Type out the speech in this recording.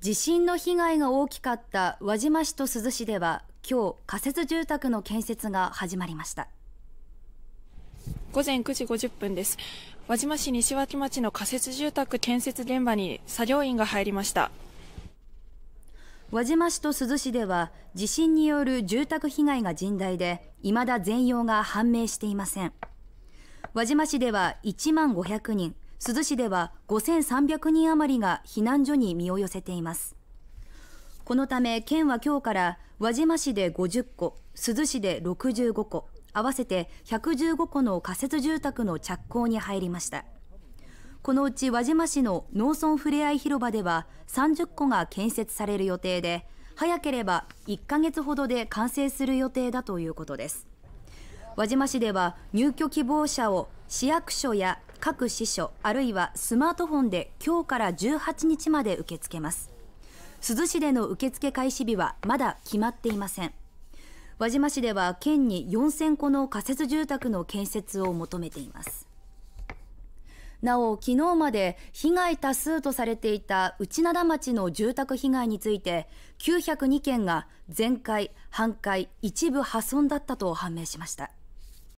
地震の被害が大きかった輪島市と珠洲市では今日仮設住宅の建設が始まりました午前9時50分です輪島市西脇町の仮設住宅建設現場に作業員が入りました輪島市と珠洲市では地震による住宅被害が甚大で未だ全容が判明していません輪島市では1万500人珠洲市では5300人余りが避難所に身を寄せていますこのため県は今日から輪島市で50戸珠洲市で65戸合わせて115戸の仮設住宅の着工に入りましたこのうち輪島市の農村ふれあい広場では30戸が建設される予定で早ければ1ヶ月ほどで完成する予定だということです輪島市では入居希望者を市役所や各支所あるいはスマートフォンで今日から18日まで受け付けます珠洲市での受付開始日はまだ決まっていません輪島市では県に4000戸の仮設住宅の建設を求めていますなお昨日まで被害多数とされていた内灘町の住宅被害について902件が全壊、半壊、一部破損だったと判明しました